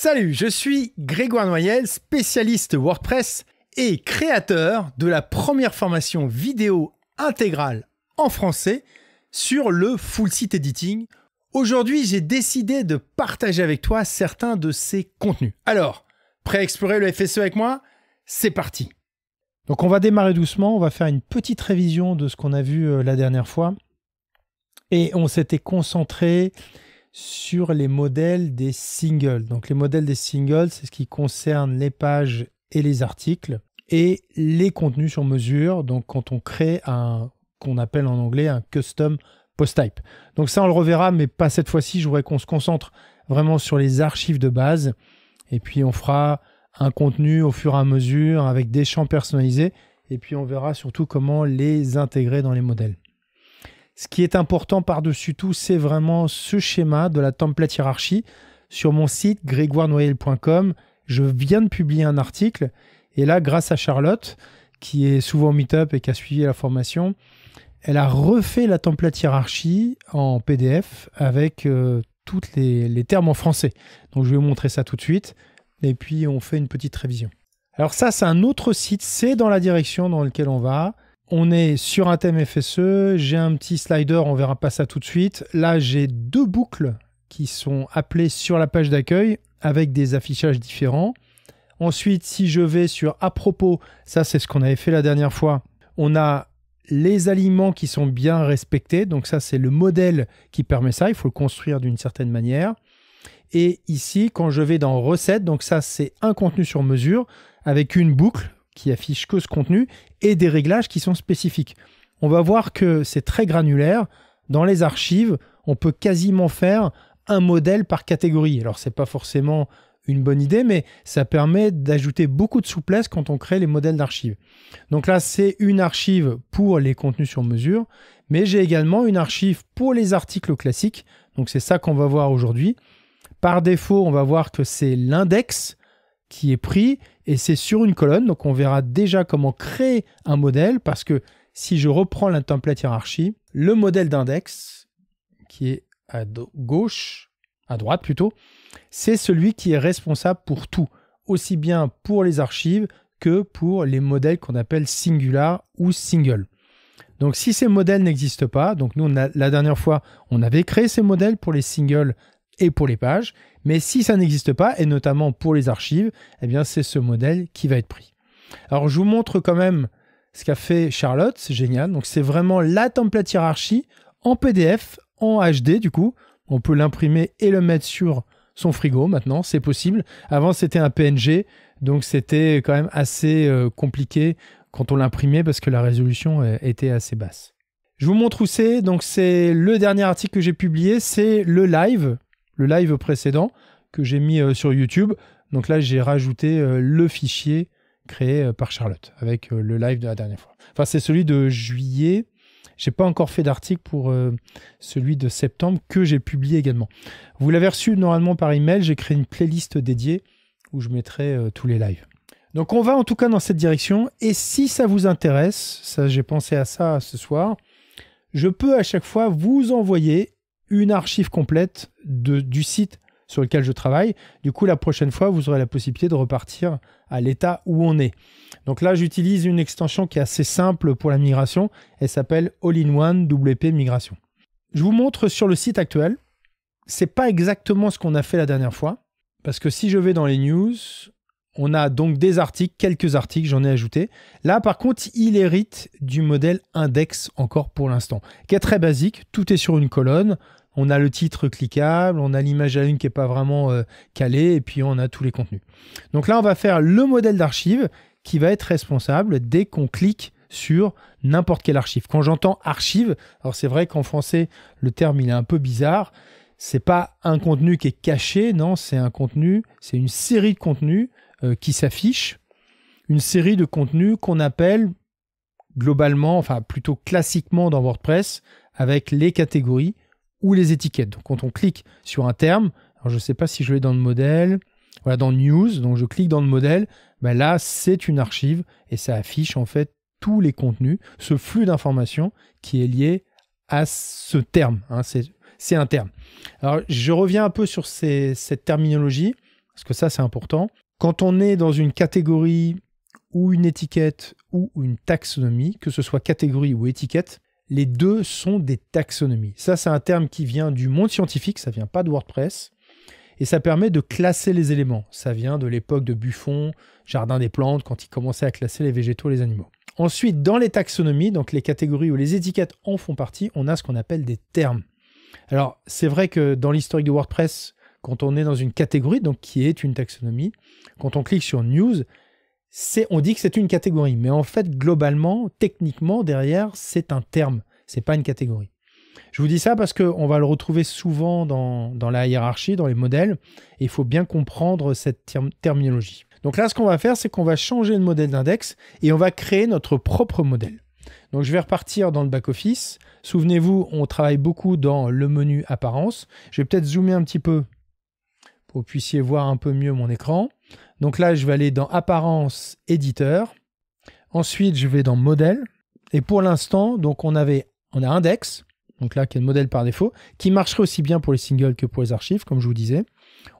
Salut, je suis Grégoire Noyel, spécialiste WordPress et créateur de la première formation vidéo intégrale en français sur le full site editing. Aujourd'hui, j'ai décidé de partager avec toi certains de ces contenus. Alors, prêt à explorer le FSE avec moi C'est parti Donc on va démarrer doucement, on va faire une petite révision de ce qu'on a vu euh, la dernière fois. Et on s'était concentré sur les modèles des singles. Donc les modèles des singles, c'est ce qui concerne les pages et les articles et les contenus sur mesure. Donc quand on crée un qu'on appelle en anglais un custom post type. Donc ça on le reverra mais pas cette fois-ci, je voudrais qu'on se concentre vraiment sur les archives de base et puis on fera un contenu au fur et à mesure avec des champs personnalisés et puis on verra surtout comment les intégrer dans les modèles. Ce qui est important par-dessus tout, c'est vraiment ce schéma de la template hiérarchie. Sur mon site grégoirenoyel.com, je viens de publier un article et là, grâce à Charlotte, qui est souvent meet-up et qui a suivi la formation, elle a refait la template hiérarchie en PDF avec euh, tous les, les, termes en français. Donc je vais vous montrer ça tout de suite et puis on fait une petite révision. Alors ça, c'est un autre site, c'est dans la direction dans laquelle on va on est sur un thème FSE, j'ai un petit slider, on verra pas ça tout de suite. Là, j'ai deux boucles qui sont appelées sur la page d'accueil avec des affichages différents. Ensuite, si je vais sur à propos, ça c'est ce qu'on avait fait la dernière fois, on a les aliments qui sont bien respectés. Donc ça c'est le modèle qui permet ça, il faut le construire d'une certaine manière. Et ici, quand je vais dans recettes, donc ça c'est un contenu sur mesure avec une boucle qui affiche que ce contenu et des réglages qui sont spécifiques. On va voir que c'est très granulaire. Dans les archives, on peut quasiment faire un modèle par catégorie. Alors ce n'est pas forcément une bonne idée, mais ça permet d'ajouter beaucoup de souplesse quand on crée les modèles d'archives. Donc là, c'est une archive pour les contenus sur mesure, mais j'ai également une archive pour les articles classiques. Donc c'est ça qu'on va voir aujourd'hui. Par défaut, on va voir que c'est l'index qui est pris et c'est sur une colonne. Donc on verra déjà comment créer un modèle parce que si je reprends la template hiérarchie, le modèle d'index qui est à gauche, à droite plutôt, c'est celui qui est responsable pour tout, aussi bien pour les archives que pour les modèles qu'on appelle singular ou single. Donc si ces modèles n'existent pas, donc nous la dernière fois on avait créé ces modèles pour les singles et pour les pages. Mais si ça n'existe pas, et notamment pour les archives, eh bien c'est ce modèle qui va être pris. Alors je vous montre quand même ce qu'a fait Charlotte, c'est génial. Donc c'est vraiment la template hiérarchie en PDF, en HD du coup. On peut l'imprimer et le mettre sur son frigo maintenant, c'est possible. Avant c'était un PNG, donc c'était quand même assez euh, compliqué quand on l'imprimait parce que la résolution euh, était assez basse. Je vous montre où c'est. Donc c'est le dernier article que j'ai publié, c'est le live le live précédent que j'ai mis euh, sur YouTube. Donc là, j'ai rajouté euh, le fichier créé euh, par Charlotte avec le live de la dernière fois. Enfin, c'est celui de juillet. J'ai pas encore fait d'article pour celui de septembre que j'ai publié également. Vous l'avez reçu normalement par email. J'ai créé une playlist dédiée où je mettrai tous les lives. Donc on va en tout cas dans cette direction. Et si ça vous intéresse, ça j'ai pensé à ça ce soir, je peux à chaque fois vous envoyer une archive complète du site sur lequel je travaille. Du coup, la prochaine fois, vous aurez la possibilité de repartir à l'état où on est. Donc là, j'utilise une extension qui est assez simple pour la migration. Elle s'appelle All-in-One WP Migration. Je vous montre sur le site actuel. C'est pas exactement ce qu'on a fait la dernière fois. Parce que si je vais dans les news, on a donc des articles, quelques articles, j'en ai ajouté. Là, par contre, il hérite du modèle index encore pour l'instant, qui est très basique. Tout est sur une colonne on a le titre cliquable, on a l'image à une qui n'est pas vraiment euh, calée, et puis on a tous les contenus. Donc là, on va faire le modèle d'archive qui va être responsable dès qu'on clique sur n'importe quelle archive. Quand j'entends archive, alors c'est vrai qu'en français, le terme il est un peu bizarre. C'est pas un contenu qui est caché, non, c'est un contenu, c'est une série de contenus euh, qui s'affiche, une série de contenus qu'on appelle globalement, enfin plutôt classiquement dans WordPress, avec les catégories, ou les étiquettes. Donc quand on clique sur un terme, alors je ne sais pas si je vais dans le modèle, voilà, dans News, donc je clique dans le modèle, ben là c'est une archive et ça affiche en fait tous les contenus, ce flux d'informations qui est lié à ce terme. Hein, c'est un terme. Alors je reviens un peu sur cette terminologie, parce que ça c'est important. Quand on est dans une catégorie ou une étiquette ou une taxonomie, que ce soit catégorie ou étiquette, les deux sont des taxonomies. Ça, c'est un terme qui vient du monde scientifique, ça vient pas de WordPress, et ça permet de classer les éléments. Ça vient de l'époque de Buffon, Jardin des plantes, quand il commençait à classer les végétaux et les animaux. Ensuite, dans les taxonomies, donc les catégories ou les étiquettes en font partie, on a ce qu'on appelle des termes. Alors, c'est vrai que dans l'historique de WordPress, quand on est dans une catégorie, donc qui est une taxonomie, quand on clique sur News, on dit que c'est une catégorie, mais en fait, globalement, techniquement, derrière, c'est un terme, c'est pas une catégorie. Je vous dis ça parce qu'on va le retrouver souvent dans, la hiérarchie, dans les modèles, et il faut bien comprendre cette terminologie. Donc là, ce qu'on va faire, c'est qu'on va changer le modèle d'index et on va créer notre propre modèle. Donc je vais repartir dans le back-office. Souvenez-vous, on travaille beaucoup dans le menu apparence. Je vais peut-être zoomer un petit peu pour que vous puissiez voir un peu mieux mon écran. Donc là, je vais aller dans Apparence, Éditeur. Ensuite, je vais dans Modèle. Et pour l'instant, donc on avait, on a Index, donc là qui est le modèle par défaut, qui marcherait aussi bien pour les singles que pour les archives, comme je vous disais.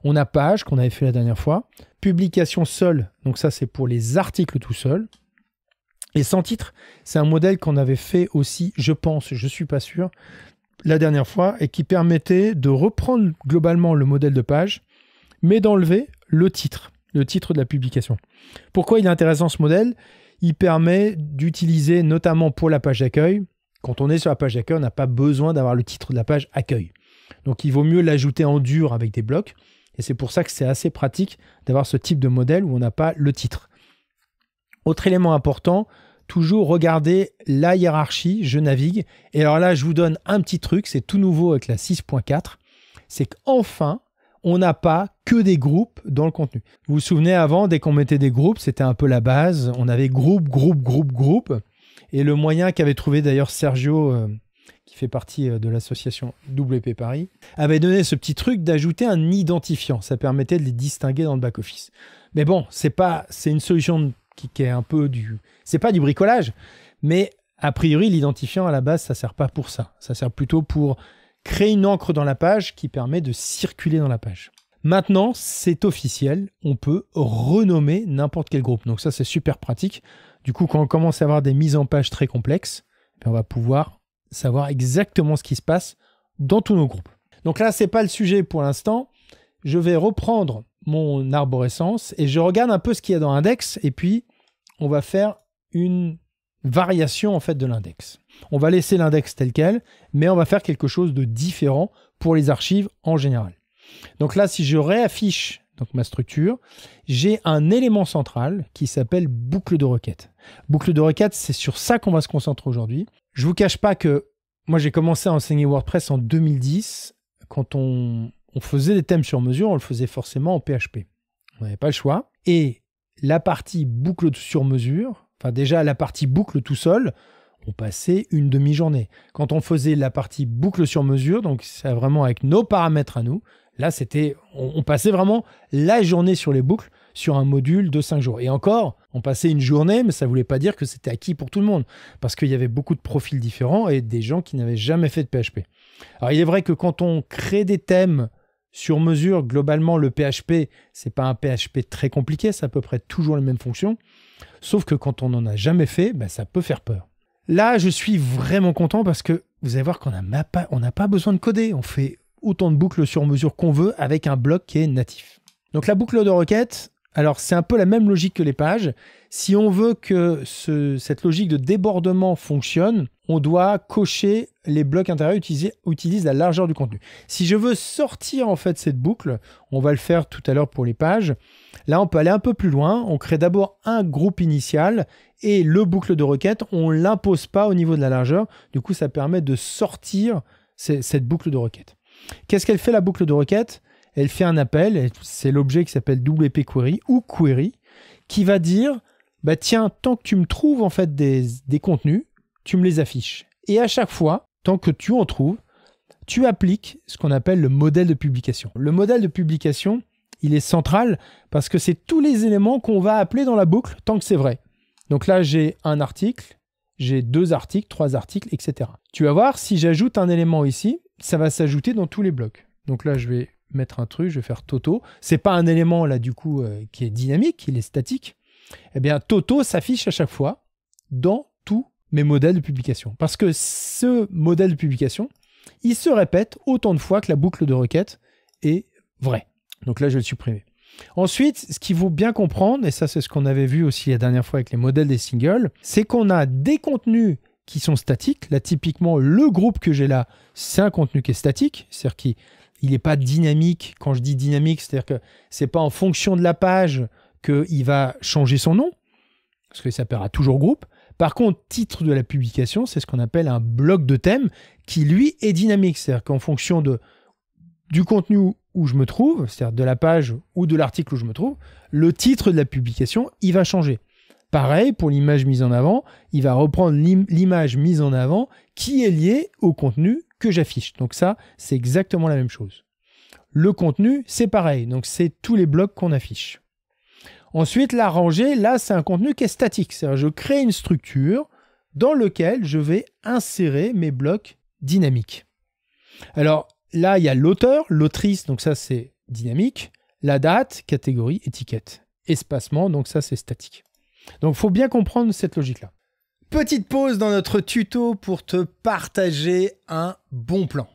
On a Page, qu'on avait fait la dernière fois. Publication seule, donc ça c'est pour les articles tout seuls. Et sans titre, c'est un modèle qu'on avait fait aussi, je pense, je ne suis pas sûr, la dernière fois, et qui permettait de reprendre globalement le modèle de page, mais d'enlever le titre le titre de la publication. Pourquoi il est intéressant ce modèle Il permet d'utiliser notamment pour la page d'accueil. Quand on est sur la page d'accueil, on n'a pas besoin d'avoir le titre de la page accueil. Donc il vaut mieux l'ajouter en dur avec des blocs. Et c'est pour ça que c'est assez pratique d'avoir ce type de modèle où on n'a pas le titre. Autre élément important, toujours regarder la hiérarchie, je navigue. Et alors là, je vous donne un petit truc, c'est tout nouveau avec la 6.4. C'est qu'enfin, on n'a pas que des groupes dans le contenu. Vous vous souvenez avant, dès qu'on mettait des groupes, c'était un peu la base. On avait groupe, groupe, groupe, groupe. Et le moyen qu'avait trouvé d'ailleurs Sergio, euh, qui fait partie euh, de l'association WP Paris, avait donné ce petit truc d'ajouter un identifiant. Ça permettait de les distinguer dans le back-office. Mais bon, c'est pas, c'est une solution qui, qui, est un peu du, c'est pas du bricolage, mais a priori, l'identifiant à la base, ça sert pas pour ça. Ça sert plutôt pour créer une encre dans la page qui permet de circuler dans la page. Maintenant, c'est officiel, on peut renommer n'importe quel groupe. Donc ça, c'est super pratique. Du coup, quand on commence à avoir des mises en page très complexes, eh on va pouvoir savoir exactement ce qui se passe dans tous nos groupes. Donc là, ce n'est pas le sujet pour l'instant. Je vais reprendre mon arborescence et je regarde un peu ce qu'il y a dans l'index et puis on va faire une variation en fait de l'index. On va laisser l'index tel quel, mais on va faire quelque chose de différent pour les archives en général. Donc là, si je réaffiche donc ma structure, j'ai un élément central qui s'appelle boucle de requête. Boucle de requête, c'est sur ça qu'on va se concentrer aujourd'hui. Je vous cache pas que moi j'ai commencé à enseigner WordPress en 2010. Quand on, on, faisait des thèmes sur mesure, on le faisait forcément en PHP. On n'avait pas le choix. Et la partie boucle sur mesure, enfin déjà la partie boucle tout seul, on passait une demi-journée. Quand on faisait la partie boucle sur mesure, donc c'est vraiment avec nos paramètres à nous, là c'était, on, passait vraiment la journée sur les boucles sur un module de 5 jours. Et encore, on passait une journée, mais ça voulait pas dire que c'était acquis pour tout le monde, parce qu'il y avait beaucoup de profils différents et des gens qui n'avaient jamais fait de PHP. Alors il est vrai que quand on crée des thèmes sur mesure, globalement, le PHP, c'est pas un PHP très compliqué, c'est à peu près toujours les mêmes fonctions. Sauf que quand on n'en a jamais fait, ben, ça peut faire peur. Là, je suis vraiment content parce que vous allez voir qu'on n'a pas, pas besoin de coder. On fait autant de boucles sur mesure qu'on veut avec un bloc qui est natif. Donc la boucle de requête, alors c'est un peu la même logique que les pages. Si on veut que cette logique de débordement fonctionne, on doit cocher les blocs intérieurs utilisent la largeur du contenu. Si je veux sortir en fait cette boucle, on va le faire tout à l'heure pour les pages. Là, on peut aller un peu plus loin. On crée d'abord un groupe initial et le boucle de requête, on l'impose pas au niveau de la largeur. Du coup, ça permet de sortir cette boucle de requête. Qu'est-ce qu'elle fait la boucle de requête elle fait un appel, c'est l'objet qui s'appelle WP Query ou Query, qui va dire, bah tiens, tant que tu me trouves en fait des, des contenus, tu me les affiches. Et à chaque fois, tant que tu en trouves, tu appliques ce qu'on appelle le modèle de publication. Le modèle de publication, il est central parce que c'est tous les éléments qu'on va appeler dans la boucle tant que c'est vrai. Donc là, j'ai un article, j'ai deux articles, trois articles, etc. Tu vas voir, si j'ajoute un élément ici, ça va s'ajouter dans tous les blocs. Donc là, je vais mettre un truc, je vais faire Toto. C'est pas un élément là du coup euh, qui est dynamique, il est statique. et eh bien, Toto s'affiche à chaque fois dans tous mes modèles de publication. Parce que ce modèle de publication, il se répète autant de fois que la boucle de requête est vraie. Donc là, je vais le supprimer. Ensuite, ce qu'il faut bien comprendre, et ça c'est ce qu'on avait vu aussi la dernière fois avec les modèles des singles, c'est qu'on a des contenus qui sont statiques. Là, typiquement, le groupe que j'ai là, c'est un contenu qui est statique, c'est-à-dire qui il n'est pas dynamique. Quand je dis dynamique, c'est-à-dire que c'est pas en fonction de la page qu'il va changer son nom, parce que ça toujours groupe. Par contre, titre de la publication, c'est ce qu'on appelle un bloc de thème qui, lui, est dynamique. C'est-à-dire qu'en fonction de, du contenu où je me trouve, c'est-à-dire de la page ou de l'article où je me trouve, le titre de la publication, il va changer. Pareil pour l'image mise en avant, il va reprendre l'image mise en avant qui est liée au contenu que j'affiche. Donc ça, c'est exactement la même chose. Le contenu, c'est pareil. Donc c'est tous les blocs qu'on affiche. Ensuite, la rangée, là, c'est un contenu qui est statique. C'est-à-dire je crée une structure dans laquelle je vais insérer mes blocs dynamiques. Alors là, il y a l'auteur, l'autrice, donc ça c'est dynamique, la date, catégorie, étiquette, espacement, donc ça c'est statique. Donc il faut bien comprendre cette logique-là petite pause dans notre tuto pour te partager un bon plan.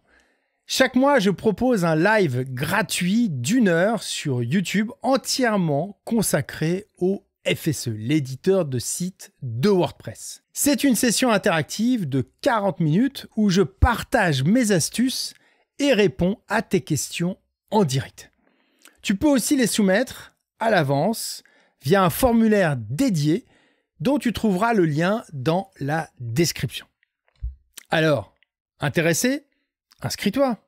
Chaque mois, je propose un live gratuit d'une heure sur YouTube entièrement consacré au FSE, l'éditeur de site de WordPress. C'est une session interactive de 40 minutes où je partage mes astuces et réponds à tes questions en direct. Tu peux aussi les soumettre à l'avance via un formulaire dédié dont tu trouveras le lien dans la description. Alors, intéressé Inscris-toi.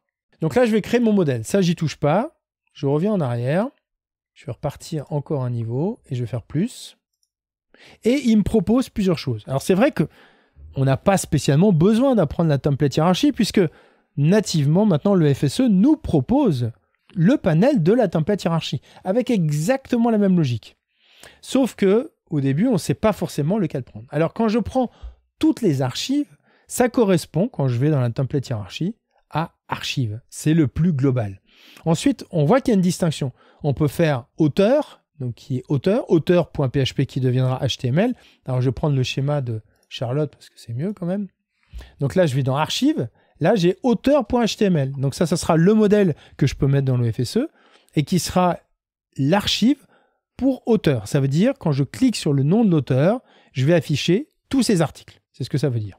Donc là, je vais créer mon modèle. Ça, j'y touche pas. Je reviens en arrière. Je vais repartir encore un niveau et je vais faire plus. Et il me propose plusieurs choses. Alors c'est vrai que on n'a pas spécialement besoin d'apprendre la template hiérarchie puisque nativement maintenant le FSE nous propose le panel de la template hiérarchie avec exactement la même logique. Sauf que au début, on ne sait pas forcément lequel prendre. Alors quand je prends toutes les archives, ça correspond, quand je vais dans la template hiérarchie, à archives. C'est le plus global. Ensuite, on voit qu'il y a une distinction. On peut faire auteur, donc qui est auteur, auteur.php qui deviendra HTML. Alors je vais prendre le schéma de Charlotte parce que c'est mieux quand même. Donc là, je vais dans Archive. Là, j'ai auteur.html. Donc ça, ça sera le modèle que je peux mettre dans le FSE et qui sera l'archive pour auteur. Ça veut dire, quand je clique sur le nom de l'auteur, je vais afficher tous ces articles. C'est ce que ça veut dire.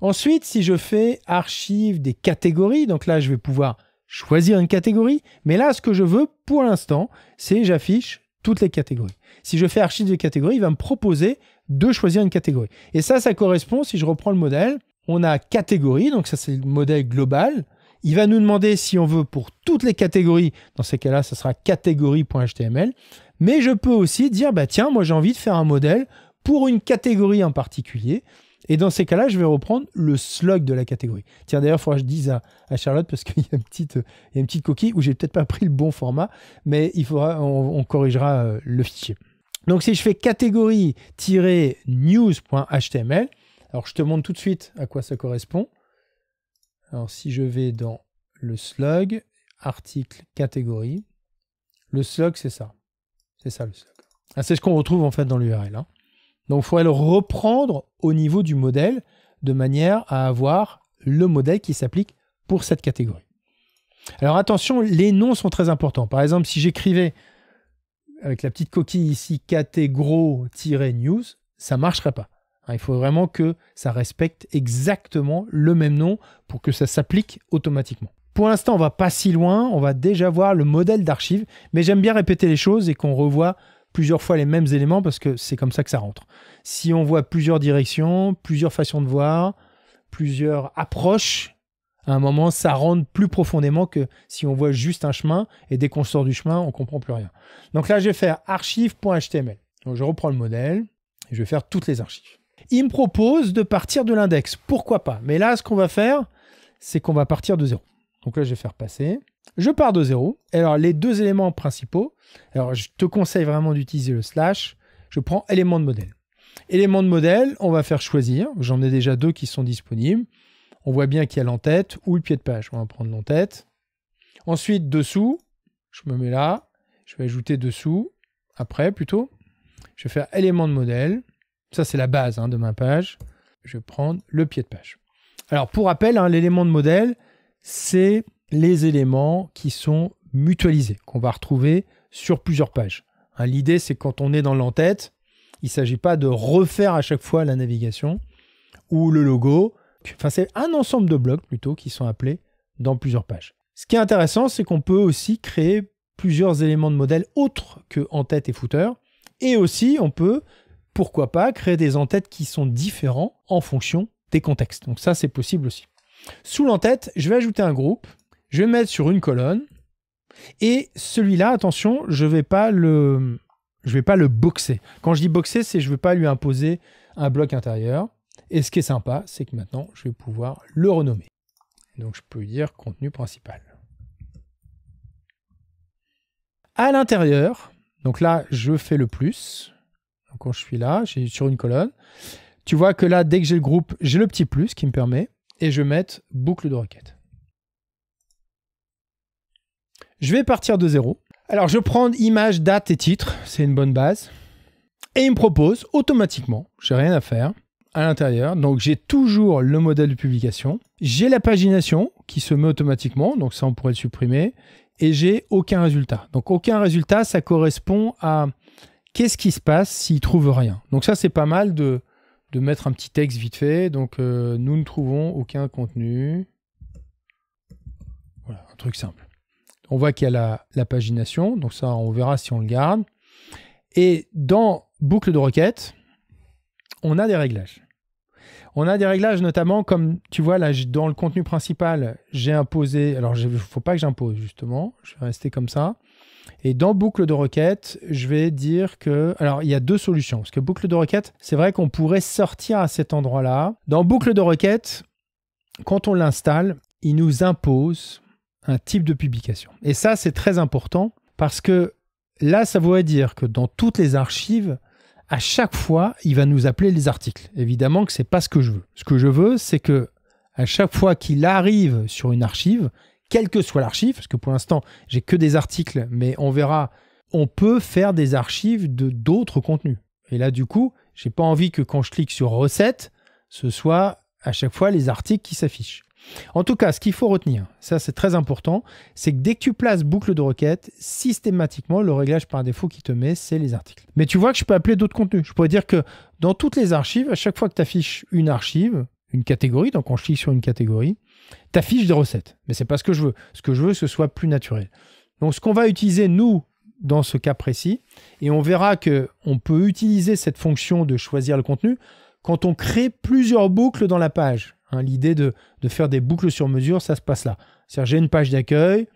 Ensuite, si je fais archive des catégories, donc là, je vais pouvoir choisir une catégorie. Mais là, ce que je veux pour l'instant, c'est j'affiche toutes les catégories. Si je fais archive des catégories, il va me proposer de choisir une catégorie. Et ça, ça correspond, si je reprends le modèle, on a catégorie, donc ça c'est le modèle global. Il va nous demander si on veut pour toutes les catégories, dans ces cas-là, ça sera catégorie.html mais je peux aussi dire, bah, tiens, moi j'ai envie de faire un modèle pour une catégorie en particulier. Et dans ces cas-là, je vais reprendre le slug de la catégorie. Tiens, d'ailleurs, il faudra que je dise à, Charlotte, parce qu'il y, a une petite coquille où j'ai peut-être pas pris le bon format, mais il faudra, on, on corrigera euh, le fichier. Donc si je fais catégorie-news.html, alors je te montre tout de suite à quoi ça correspond. Alors si je vais dans le slug, article, catégorie, le slug c'est ça. C'est ça le ah, c'est ce qu'on retrouve en fait dans l'URL. Hein. Donc, il faudrait le reprendre au niveau du modèle de manière à avoir le modèle qui s'applique pour cette catégorie. Alors attention, les noms sont très importants. Par exemple, si j'écrivais avec la petite coquille ici catégro-news, ça ne marcherait pas. Hein, il faut vraiment que ça respecte exactement le même nom pour que ça s'applique automatiquement. Pour l'instant, on va pas si loin, on va déjà voir le modèle d'archive, mais j'aime bien répéter les choses et qu'on revoit plusieurs fois les mêmes éléments parce que c'est comme ça que ça rentre. Si on voit plusieurs directions, plusieurs façons de voir, plusieurs approches, à un moment, ça rentre plus profondément que si on voit juste un chemin et dès qu'on sort du chemin, on comprend plus rien. Donc là, je vais faire archive.html. Donc je reprends le modèle et je vais faire toutes les archives. Il me propose de partir de l'index. Pourquoi pas Mais là, ce qu'on va faire, c'est qu'on va partir de zéro. Donc là, je vais faire passer. Je pars de zéro. Alors, les deux éléments principaux, alors je te conseille vraiment d'utiliser le slash. Je prends élément de modèle. Élément de modèle, on va faire choisir. J'en ai déjà deux qui sont disponibles. On voit bien qu'il y a l'entête ou le pied de page. On va prendre l'entête. Ensuite, dessous, je me mets là. Je vais ajouter dessous, après plutôt. Je vais faire élément de modèle. Ça, c'est la base hein, de ma page. Je vais prendre le pied de page. Alors, pour rappel, hein, l'élément de modèle, c'est les éléments qui sont mutualisés, qu'on va retrouver sur plusieurs pages. Hein, l'idée, c'est quand on est dans l'entête, il ne s'agit pas de refaire à chaque fois la navigation ou le logo. Enfin, c'est un ensemble de blocs plutôt qui sont appelés dans plusieurs pages. Ce qui est intéressant, c'est qu'on peut aussi créer plusieurs éléments de modèle autres que en-tête et footer. Et aussi, on peut, pourquoi pas, créer des en-têtes qui sont différents en fonction des contextes. Donc ça, c'est possible aussi. Sous l'entête, je vais ajouter un groupe, je vais mettre sur une colonne, et celui-là, attention, je ne vais pas le... vais pas le boxer. Quand je dis boxer, c'est je ne vais pas lui imposer un bloc intérieur. Et ce qui est sympa, c'est que maintenant, je vais pouvoir le renommer. Donc, je peux dire contenu principal. À l'intérieur, donc là, je fais le plus. Donc, quand je suis là, j'ai sur une colonne. Tu vois que là, dès que j'ai le groupe, j'ai le petit plus qui me permet et je mette boucle de requête. Je vais partir de zéro. Alors je prends image, date et titre, c'est une bonne base. Et il me propose automatiquement, j'ai rien à faire, à l'intérieur. Donc j'ai toujours le modèle de publication. J'ai la pagination qui se met automatiquement, donc ça on pourrait le supprimer. Et j'ai aucun résultat. Donc aucun résultat, ça correspond à qu'est-ce qui se passe s'il trouve rien. Donc ça c'est pas mal de de mettre un petit texte vite fait. Donc, euh, nous ne trouvons aucun contenu. Voilà, un truc simple. On voit qu'il y a la, la, pagination. Donc, ça, on verra si on le garde. Et dans boucle de requête, on a des réglages. On a des réglages notamment comme, tu vois, là, dans le contenu principal, j'ai imposé, alors il ne faut pas que j'impose justement, je vais rester comme ça. Et dans boucle de requête, je vais dire que... Alors, il y a deux solutions, parce que boucle de requête, c'est vrai qu'on pourrait sortir à cet endroit-là. Dans boucle de requête, quand on l'installe, il nous impose un type de publication. Et ça, c'est très important, parce que là, ça voudrait dire que dans toutes les archives, à chaque fois, il va nous appeler les articles. Évidemment que ce n'est pas ce que je veux. Ce que je veux, c'est que à chaque fois qu'il arrive sur une archive, quelle que soit l'archive, parce que pour l'instant, j'ai que des articles, mais on verra, on peut faire des archives de d'autres contenus. Et là, du coup, j'ai pas envie que quand je clique sur recette, ce soit à chaque fois les articles qui s'affichent. En tout cas, ce qu'il faut retenir, ça c'est très important, c'est que dès que tu places boucle de requête, systématiquement, le réglage par défaut qui te met, c'est les articles. Mais tu vois que je peux appeler d'autres contenus. Je pourrais dire que dans toutes les archives, à chaque fois que tu affiches une archive, une catégorie, donc on clique sur une catégorie, tu affiches des recettes. Mais c'est pas ce que je veux. Ce que je veux, que ce soit plus naturel. Donc ce qu'on va utiliser, nous, dans ce cas précis, et on verra que on peut utiliser cette fonction de choisir le contenu quand on crée plusieurs boucles dans la page. Hein, l'idée de, faire des boucles sur mesure, ça se passe là. cest à j'ai une page d'accueil,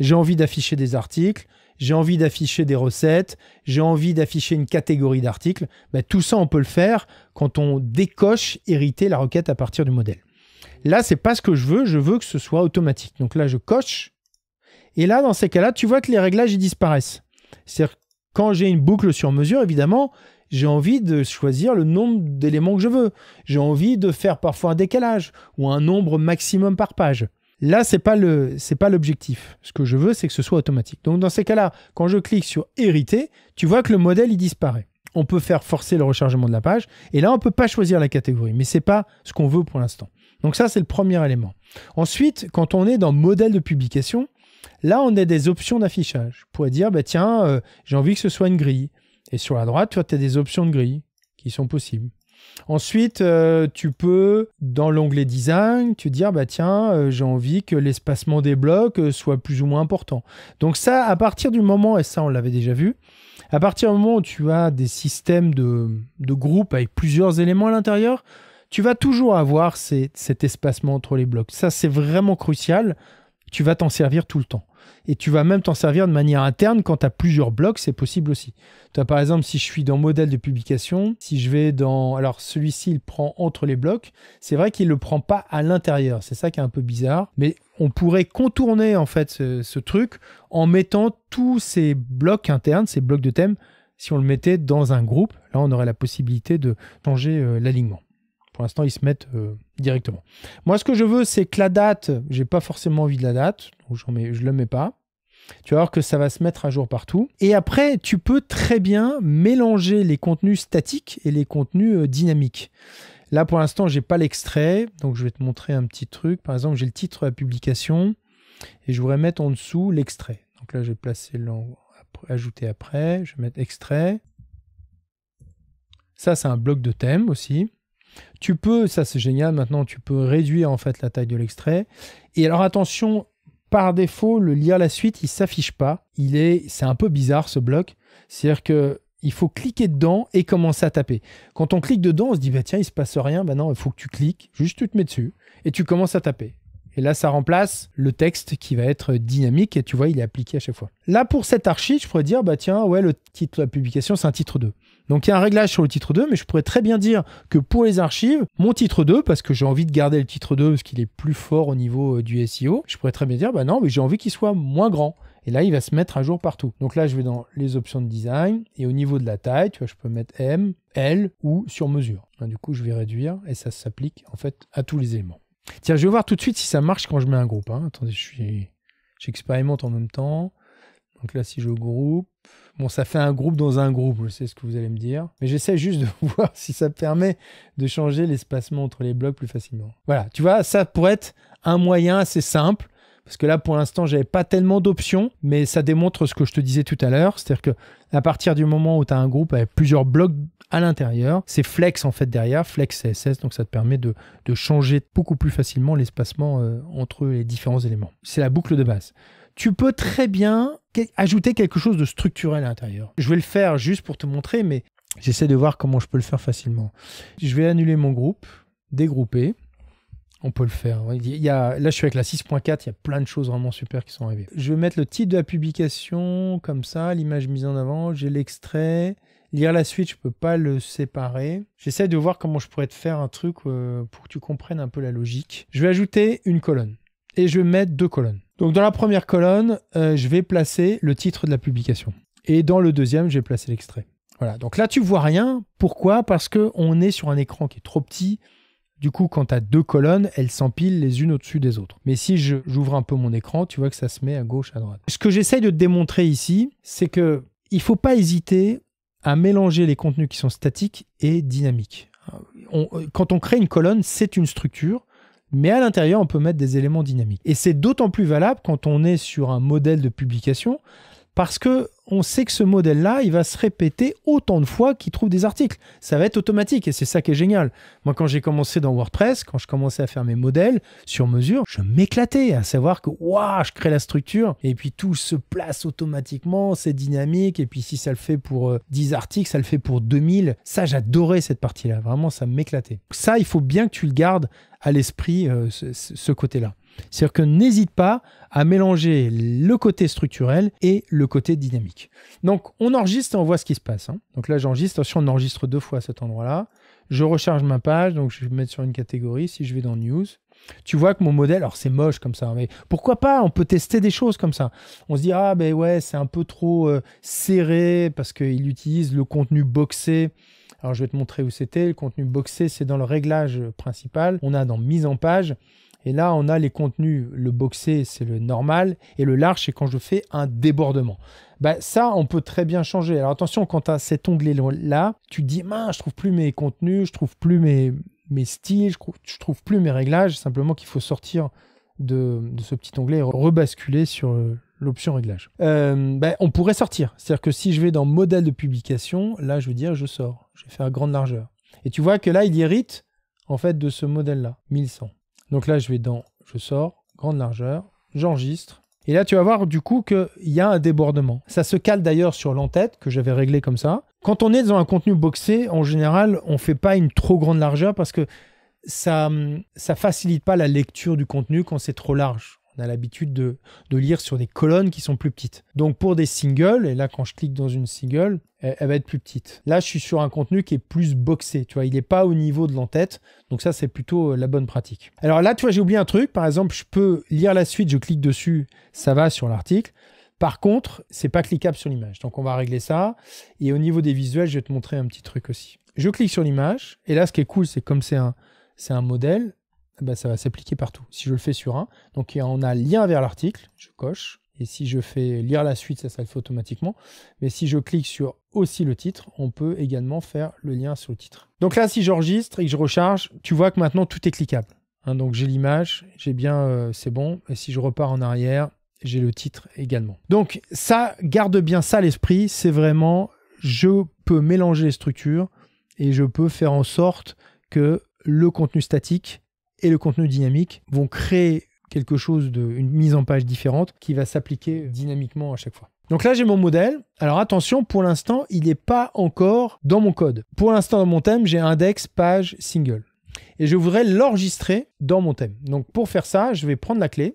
j'ai envie d'afficher des articles, j'ai envie d'afficher des recettes, j'ai envie d'afficher une catégorie d'articles. Ben, tout ça, on peut le faire quand on décoche, hériter la requête à partir du modèle. Là, c'est pas ce que je veux, je veux que ce soit automatique. Donc là, je coche. Et là, dans ces cas-là, tu vois que les réglages disparaissent. C'est-à-dire, quand j'ai une boucle sur mesure, évidemment, j'ai envie de choisir le nombre d'éléments que je veux. J'ai envie de faire parfois un décalage ou un nombre maximum par page. Là, ce n'est pas l'objectif. Ce que je veux, c'est que ce soit automatique. Donc dans ces cas-là, quand je clique sur hériter, tu vois que le modèle il disparaît. On peut faire forcer le rechargement de la page et là on peut pas choisir la catégorie, mais ce n'est pas ce qu'on veut pour l'instant. Donc ça c'est le premier élément. Ensuite, quand on est dans modèle de publication, là on a des options d'affichage. Pour dire bah tiens, euh, j'ai envie que ce soit une grille, et sur la droite, tu as des options de grille qui sont possibles. Ensuite, euh, tu peux, dans l'onglet design, tu dire, bah tiens, euh, j'ai envie que l'espacement des blocs euh, soit plus ou moins important. Donc ça, à partir du moment, et ça on l'avait déjà vu, à partir du moment où tu as des systèmes de, groupes avec plusieurs éléments à l'intérieur, tu vas toujours avoir cet espacement entre les blocs. Ça, c'est vraiment crucial. Tu vas t'en servir tout le temps et tu vas même t'en servir de manière interne quand tu as plusieurs blocs, c'est possible aussi. Tu par exemple, si je suis dans modèle de publication, si je vais dans. Alors celui-ci, il prend entre les blocs. C'est vrai qu'il ne le prend pas à l'intérieur. C'est ça qui est un peu bizarre. Mais on pourrait contourner en fait ce, truc en mettant tous ces blocs internes, ces blocs de thèmes, si on le mettait dans un groupe. Là, on aurait la possibilité de changer euh, l'alignement. Pour l'instant, ils se mettent. Euh, directement. Moi, ce que je veux, c'est que la date, j'ai pas forcément envie de la date, donc je je le mets pas. Tu vas voir que ça va se mettre à jour partout. Et après, tu peux très bien mélanger les contenus statiques et les contenus euh, dynamiques. Là, pour l'instant, j'ai pas l'extrait, donc je vais te montrer un petit truc. Par exemple, j'ai le titre de la publication et je voudrais mettre en dessous l'extrait. Donc là, je vais placer ajouter après, je vais mettre extrait. Ça, c'est un bloc de thème aussi. Tu peux, ça c'est génial, maintenant tu peux réduire en fait la taille de l'extrait. Et alors attention, par défaut, le lire la suite, il s'affiche pas. Il est, c'est un peu bizarre ce bloc. C'est-à-dire que il faut cliquer dedans et commencer à taper. Quand on clique dedans, on se dit bah tiens, il se passe rien. maintenant bah, non, il faut que tu cliques. Juste tu te mets dessus et tu commences à taper. Et là, ça remplace le texte qui va être dynamique et tu vois, il est appliqué à chaque fois. Là, pour cet archive je pourrais dire bah tiens, ouais, le titre de la publication, c'est un titre 2. Donc il y a un réglage sur le titre 2, mais je pourrais très bien dire que pour les archives, mon titre 2, parce que j'ai envie de garder le titre 2 parce qu'il est plus fort au niveau euh, du SEO, je pourrais très bien dire, bah non, mais j'ai envie qu'il soit moins grand. Et là, il va se mettre à jour partout. Donc là, je vais dans les options de design et au niveau de la taille, tu vois, je peux mettre M, L ou sur mesure. Hein, du coup, je vais réduire et ça s'applique en fait à tous les éléments. Tiens, je vais voir tout de suite si ça marche quand je mets un groupe. Hein. Attendez, j'expérimente en même temps. Donc là, si je groupe, bon, ça fait un groupe dans un groupe, je sais ce que vous allez me dire. Mais j'essaie juste de voir si ça permet de changer l'espacement entre les blocs plus facilement. Voilà, tu vois, ça pourrait être un moyen assez simple. Parce que là, pour l'instant, je n'avais pas tellement d'options, mais ça démontre ce que je te disais tout à l'heure. C'est-à-dire que à partir du moment où tu as un groupe avec plusieurs blocs à l'intérieur, c'est Flex en fait derrière, Flex CSS, donc ça te permet de, changer beaucoup plus facilement l'espacement euh, entre les différents éléments. C'est la boucle de base tu peux très bien ajouter quelque chose de structurel à l'intérieur. Je vais le faire juste pour te montrer, mais j'essaie de voir comment je peux le faire facilement. Je vais annuler mon groupe, dégrouper. On peut le faire. Il y a, là, je suis avec la 6.4, il y a plein de choses vraiment super qui sont arrivées. Je vais mettre le titre de la publication, comme ça, l'image mise en avant, j'ai l'extrait. Lire la suite, je peux pas le séparer. J'essaie de voir comment je pourrais te faire un truc euh, pour que tu comprennes un peu la logique. Je vais ajouter une colonne et je vais mettre deux colonnes. Donc dans la première colonne, euh, je vais placer le titre de la publication. Et dans le deuxième, je vais placer l'extrait. Voilà, donc là tu vois rien. Pourquoi Parce qu'on est sur un écran qui est trop petit. Du coup, quand tu as deux colonnes, elles s'empilent les unes au-dessus des autres. Mais si j'ouvre un peu mon écran, tu vois que ça se met à gauche, à droite. Ce que j'essaye de démontrer ici, c'est que il faut pas hésiter à mélanger les contenus qui sont statiques et dynamiques. Euh, euh, quand on crée une colonne, c'est une structure mais à l'intérieur, on peut mettre des éléments dynamiques. Et c'est d'autant plus valable quand on est sur un modèle de publication parce que on sait que ce modèle-là, il va se répéter autant de fois qu'il trouve des articles. Ça va être automatique et c'est ça qui est génial. Moi, quand j'ai commencé dans WordPress, quand je commençais à faire mes modèles sur mesure, je m'éclatais à savoir que wow, je crée la structure et puis tout se place automatiquement, c'est dynamique. Et puis si ça le fait pour 10 euh, articles, ça le fait pour 2000. Ça, j'adorais cette partie-là. Vraiment, ça m'éclatait. Ça, il faut bien que tu le gardes à l'esprit, euh, ce côté-là. C'est-à-dire que n'hésite pas à mélanger le côté structurel et le côté dynamique. Donc on enregistre et on voit ce qui se passe. Hein. Donc là j'enregistre, attention on enregistre deux fois à cet endroit-là. Je recharge ma page, donc je vais me mettre sur une catégorie. Si je vais dans News, tu vois que mon modèle, alors c'est moche comme ça, hein, mais pourquoi pas On peut tester des choses comme ça. On se dit, ah ben ouais, c'est un peu trop euh, serré parce qu'il utilise le contenu boxé. Alors je vais te montrer où c'était. Le contenu boxé, c'est dans le réglage principal. On a dans mise en page. Et là, on a les contenus, le boxé, c'est le normal, et le large, c'est quand je fais un débordement. Bah, ça, on peut très bien changer. Alors attention, quand tu as cet onglet-là, tu dis, je je trouve plus mes contenus, je trouve plus mes, mes styles, je, ne trouve plus mes réglages. Simplement qu'il faut sortir de, ce petit onglet et rebasculer sur euh, l'option réglage. Euh, bah, on pourrait sortir. C'est-à-dire que si je vais dans modèle de publication, là, je veux dire, je sors. Je vais faire grande largeur. Et tu vois que là, il hérite en fait de ce modèle-là, 1100. Donc là, je vais dans, je sors, grande largeur, j'enregistre. Et là, tu vas voir du coup qu'il y a un débordement. Ça se cale d'ailleurs sur l'entête que j'avais réglé comme ça. Quand on est dans un contenu boxé, en général, on ne fait pas une trop grande largeur parce que ça ne hum, facilite pas la lecture du contenu quand c'est trop large. On a l'habitude de, lire sur des colonnes qui sont plus petites. Donc pour des singles, et là quand je clique dans une single, elle, va être plus petite. Là, je suis sur un contenu qui est plus boxé, tu vois, il n'est pas au niveau de l'entête. Donc ça, c'est plutôt euh, la bonne pratique. Alors là, tu vois, j'ai oublié un truc. Par exemple, je peux lire la suite, je clique dessus, ça va sur l'article. Par contre, c'est pas cliquable sur l'image. Donc on va régler ça. Et au niveau des visuels, je vais te montrer un petit truc aussi. Je clique sur l'image. Et là, ce qui est cool, c'est comme c'est un modèle, bah, ça va s'appliquer partout. Si je le fais sur un, donc on a lien vers l'article, je coche, et si je fais lire la suite, ça, ça le fait automatiquement. Mais si je clique sur aussi le titre, on peut également faire le lien sur le titre. Donc là, si j'enregistre et que je recharge, tu vois que maintenant tout est cliquable. Hein, donc j'ai l'image, j'ai bien, euh, c'est bon. Et si je repars en arrière, j'ai le titre également. Donc ça, garde bien ça à l'esprit. C'est vraiment, je peux mélanger les structures et je peux faire en sorte que le contenu statique et le contenu dynamique vont créer quelque chose de, une mise en page différente qui va s'appliquer dynamiquement à chaque fois. Donc là, j'ai mon modèle. Alors attention, pour l'instant, il n'est pas encore dans mon code. Pour l'instant, dans mon thème, j'ai index, page, single. Et je voudrais l'enregistrer dans mon thème. Donc pour faire ça, je vais prendre la clé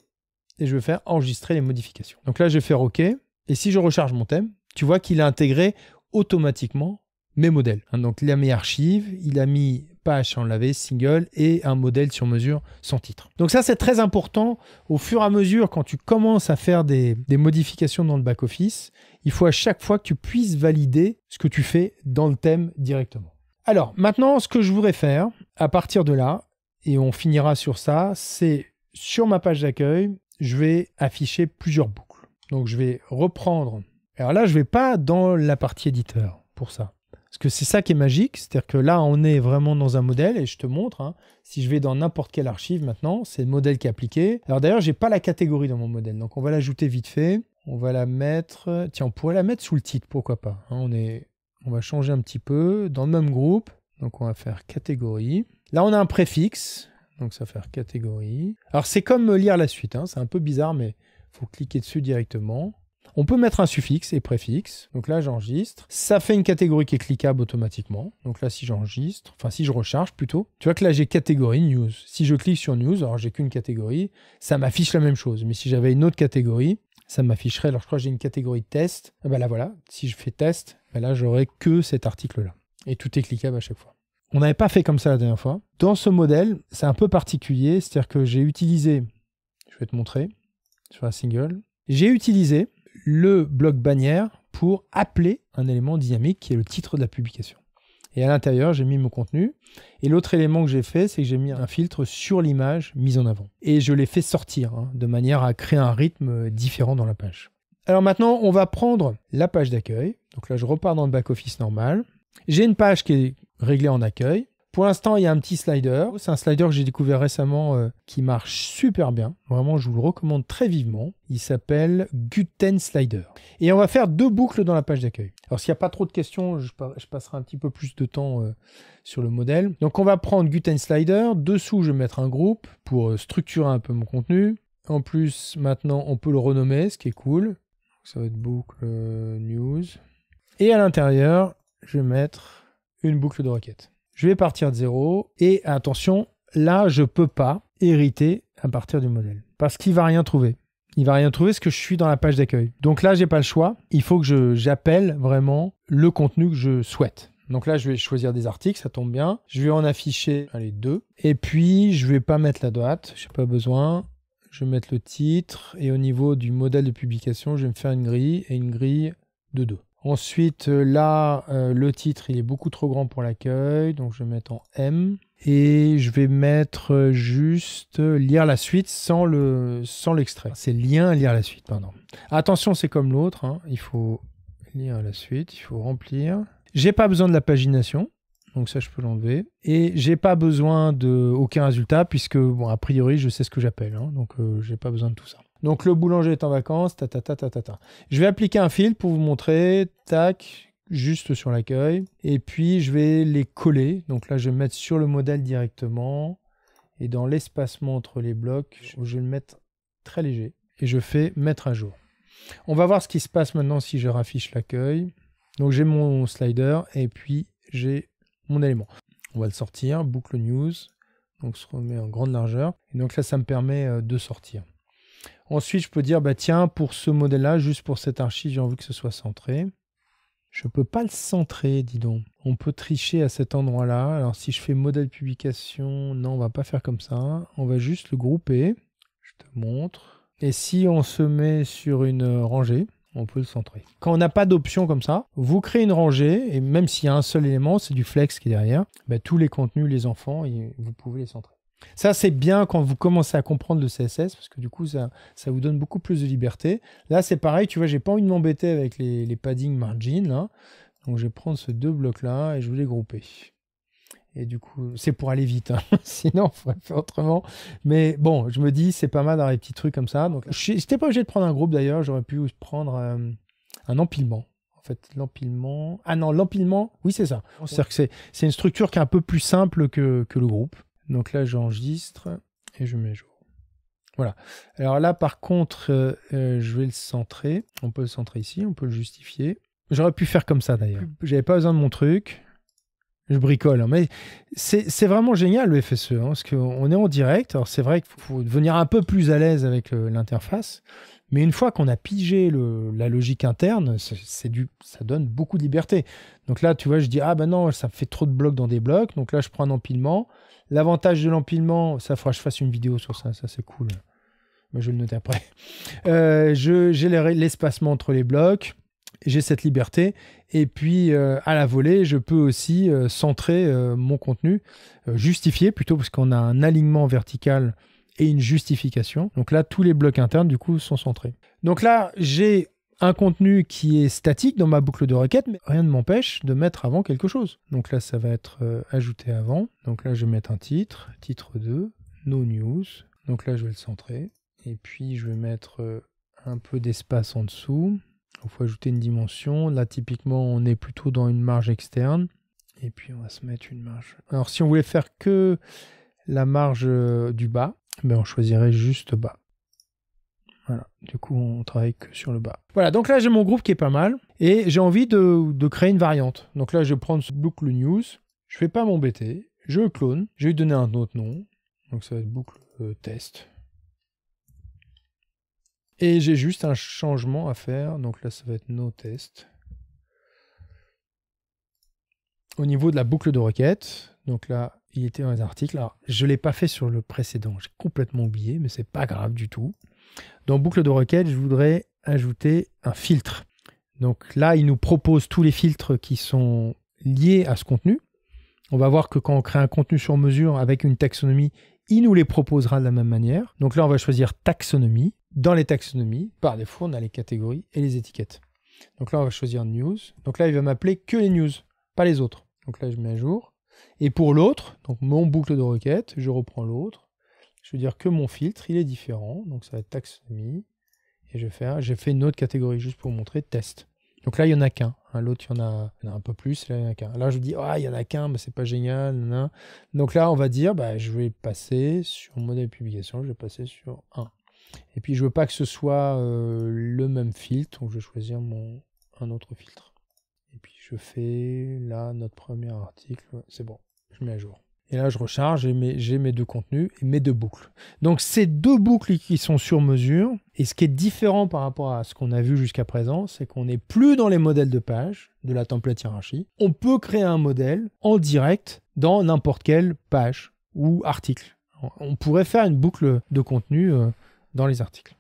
et je vais faire enregistrer les modifications. Donc là, je vais faire OK. Et si je recharge mon thème, tu vois qu'il a intégré automatiquement mes modèles. Donc il a mes archives, il a mis Page en single et un modèle sur mesure sans titre. Donc ça c'est très important au fur et à mesure quand tu commences à faire des, des modifications dans le back office, il faut à chaque fois que tu puisses valider ce que tu fais dans le thème directement. Alors maintenant ce que je voudrais faire à partir de là et on finira sur ça, c'est sur ma page d'accueil, je vais afficher plusieurs boucles. Donc je vais reprendre. Alors là, je vais pas dans la partie éditeur pour ça. Parce que c'est ça qui est magique, c'est-à-dire que là, on est vraiment dans un modèle, et je te montre, hein, si je vais dans n'importe quelle archive maintenant, c'est le modèle qui est appliqué. Alors d'ailleurs, je n'ai pas la catégorie dans mon modèle, donc on va l'ajouter vite fait. On va la mettre... Tiens, on pourrait la mettre sous le titre, pourquoi pas. Hein, on, est... on va changer un petit peu, dans le même groupe. Donc on va faire catégorie. Là, on a un préfixe, donc ça va faire catégorie. Alors c'est comme lire la suite, hein, c'est un peu bizarre, mais faut cliquer dessus directement. On peut mettre un suffixe et préfixe. Donc là, j'enregistre. Ça fait une catégorie qui est cliquable automatiquement. Donc là, si j'enregistre, enfin si je recharge plutôt, tu vois que là, j'ai catégorie news. Si je clique sur news, alors j'ai qu'une catégorie, ça m'affiche la même chose. Mais si j'avais une autre catégorie, ça m'afficherait. Alors je crois que j'ai une catégorie test. Et ah ben bah là voilà, si je fais test, bah là j'aurai que cet article-là. Et tout est cliquable à chaque fois. On n'avait pas fait comme ça la dernière fois. Dans ce modèle, c'est un peu particulier, c'est-à-dire que j'ai utilisé, je vais te montrer, sur un single, j'ai utilisé le bloc bannière pour appeler un élément dynamique qui est le titre de la publication. Et à l'intérieur, j'ai mis mon contenu. Et l'autre élément que j'ai fait, c'est que j'ai mis un filtre sur l'image mise en avant. Et je l'ai fait sortir, hein, de manière à créer un rythme différent dans la page. Alors maintenant, on va prendre la page d'accueil. Donc là, je repars dans le back-office normal. J'ai une page qui est réglée en accueil. Pour l'instant, il y a un petit slider. C'est un slider que j'ai découvert récemment euh, qui marche super bien. Vraiment, je vous le recommande très vivement. Il s'appelle Guten Slider. Et on va faire deux boucles dans la page d'accueil. Alors, s'il n'y a pas trop de questions, je, passerai un petit peu plus de temps euh, sur le modèle. Donc, on va prendre Guten Slider. Dessous, je vais mettre un groupe pour euh, structurer un peu mon contenu. En plus, maintenant, on peut le renommer, ce qui est cool. Ça va être boucle news. Et à l'intérieur, je vais mettre une boucle de requête je vais partir de zéro. Et attention, là, je peux pas hériter à partir du modèle. Parce qu'il va rien trouver. Il va rien trouver parce que je suis dans la page d'accueil. Donc là, je n'ai pas le choix. Il faut que j'appelle vraiment le contenu que je souhaite. Donc là, je vais choisir des articles, ça tombe bien. Je vais en afficher les deux. Et puis, je vais pas mettre la date, je n'ai pas besoin. Je vais mettre le titre. Et au niveau du modèle de publication, je vais me faire une grille et une grille de deux. Ensuite, euh, là, euh, le titre, il est beaucoup trop grand pour l'accueil, donc je vais mettre en M. Et je vais mettre euh, juste lire la suite sans le sans l'extrait. C'est lien lire la suite, pardon. Attention, c'est comme l'autre, hein. il faut lire la suite, il faut remplir. J'ai pas besoin de la pagination, donc ça je peux l'enlever. Et j'ai pas besoin de aucun résultat puisque bon a priori je sais ce que j'appelle, hein. donc j'ai pas besoin de tout ça. Donc le boulanger est en vacances, ta ta ta ta ta. ta. Je vais appliquer un fil pour vous montrer, tac, juste sur l'accueil. Et puis je vais les coller. Donc là, je vais mettre sur le modèle directement. Et dans l'espacement entre les blocs, je vais le mettre très léger. Et je fais mettre à jour. On va voir ce qui se passe maintenant si je raffiche l'accueil. Donc j'ai mon slider et puis j'ai mon élément. On va le sortir, boucle news. Donc se remet en grande largeur. Et donc là, ça me permet euh, de sortir. Ensuite, je peux dire, bah, tiens, pour ce modèle-là, juste pour cette archive, j'ai envie que ce soit centré. Je ne peux pas le centrer, dis donc. On peut tricher à cet endroit-là. Alors si je fais modèle publication, non, on va pas faire comme ça. On va juste le grouper. Je te montre. Et si on se met sur une rangée, on peut le centrer. Quand on n'a pas d'option comme ça, vous créez une rangée, et même s'il y a un seul élément, c'est du flex qui est derrière, bah, tous les contenus, les enfants, vous pouvez les centrer. Ça, c'est bien quand vous commencez à comprendre le CSS, parce que du coup, ça, ça vous donne beaucoup plus de liberté. Là, c'est pareil, tu vois, j'ai pas envie de m'embêter avec les, les padding margin. Donc, je vais prendre ces deux blocs-là et je vais les grouper. Et du coup, c'est pour aller vite. Hein. Sinon, il faudrait faire autrement. Mais bon, je me dis, c'est pas mal dans les petits trucs comme ça. Donc, j'étais pas obligé de prendre un groupe d'ailleurs. J'aurais pu prendre euh, un empilement. En fait, l'empilement. Ah non, l'empilement, oui, c'est ça. C'est-à-dire que c'est une structure qui est un peu plus simple que, que le groupe. Donc là, j'enregistre et je mets jour. Voilà. Alors là, par contre, euh, euh, je vais le centrer. On peut le centrer ici, on peut le justifier. J'aurais pu faire comme ça d'ailleurs. J'avais pas besoin de mon truc. Je bricole. Hein. Mais c'est vraiment génial le FSE, hein, parce qu'on est en direct. Alors c'est vrai qu'il faut devenir un peu plus à l'aise avec euh, l'interface. Mais une fois qu'on a pigé la logique interne, c'est du, ça donne beaucoup de liberté. Donc là, tu vois, je dis ah ben non, ça fait trop de blocs dans des blocs. Donc là, je prends un empilement. L'avantage de l'empilement, ça fera que je fasse une vidéo sur ça. Ça c'est cool. je le note après. Euh, j'ai l'espacement entre les blocs. J'ai cette liberté. Et puis, euh, à la volée, je peux aussi euh, centrer mon contenu, justifier plutôt, parce qu'on a un alignement vertical et une justification. Donc là, tous les blocs internes, du coup, sont centrés. Donc là, j'ai un contenu qui est statique dans ma boucle de requête, mais rien ne m'empêche de mettre avant quelque chose. Donc là, ça va être euh, ajouté avant. Donc là, je vais mettre un titre, titre 2, no news. Donc là, je vais le centrer. Et puis, je vais mettre euh, un peu d'espace en dessous. Il faut ajouter une dimension. Là, typiquement, on est plutôt dans une marge externe. Et puis, on va se mettre une marge. Alors, si on voulait faire que la marge euh, du bas, ben, on choisirait juste bas. Voilà, du coup on travaille que sur le bas. Voilà, donc là j'ai mon groupe qui est pas mal et j'ai envie de, créer une variante. Donc là je vais prendre ce boucle news, je vais pas m'embêter, je clone, je vais lui donner un autre nom, donc ça va être boucle euh, test. Et j'ai juste un changement à faire, donc là ça va être no test. Au niveau de la boucle de requête, donc là il était dans les articles. Alors, je ne l'ai pas fait sur le précédent, j'ai complètement oublié, mais c'est pas grave du tout. Dans boucle de requête, je voudrais ajouter un filtre. Donc là, il nous propose tous les filtres qui sont liés à ce contenu. On va voir que quand on crée un contenu sur mesure avec une taxonomie, il nous les proposera de la même manière. Donc là, on va choisir taxonomie. Dans les taxonomies, par défaut, on a les catégories et les étiquettes. Donc là, on va choisir news. Donc là, il va m'appeler que les news, pas les autres. Donc là, je mets à jour. Et pour l'autre, donc mon boucle de requête, je reprends l'autre. Je veux dire que mon filtre, il est différent. Donc ça va être taxonomie. Et je fais, j'ai fait une autre catégorie juste pour montrer, test. Donc là, il n'y en a qu'un. Hein. L'autre, il y en a, un peu plus. Là, il y en a qu'un. Là, je dis, ah, il n'y en a qu'un, mais c'est pas génial. Donc là, on va dire, bah, je vais passer sur modèle publication, je vais passer sur 1. Et puis, je ne veux pas que ce soit euh, le même filtre. Donc, je vais choisir mon, un autre filtre. Et puis je fais là notre premier article. C'est bon, je mets à jour. Et là, je recharge et j'ai mes deux contenus et mes deux boucles. Donc, ces deux boucles qui sont sur mesure, et ce qui est différent par rapport à ce qu'on a vu jusqu'à présent, c'est qu'on n'est plus dans les modèles de page de la template hiérarchie. On peut créer un modèle en direct dans n'importe quelle page ou article. On pourrait faire une boucle de contenu euh, dans les articles.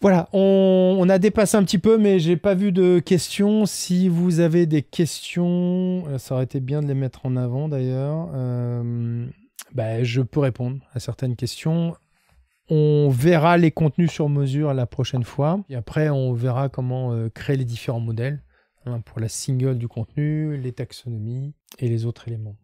Voilà, on, a dépassé un petit peu, mais j'ai pas vu de questions. Si vous avez des questions, euh, ça aurait été bien de les mettre en avant d'ailleurs. Euh, bah, je peux répondre à certaines questions. On verra les contenus sur mesure la prochaine fois. Et après, on verra comment euh, créer les différents modèles hein, pour la single du contenu, les taxonomies et les autres éléments.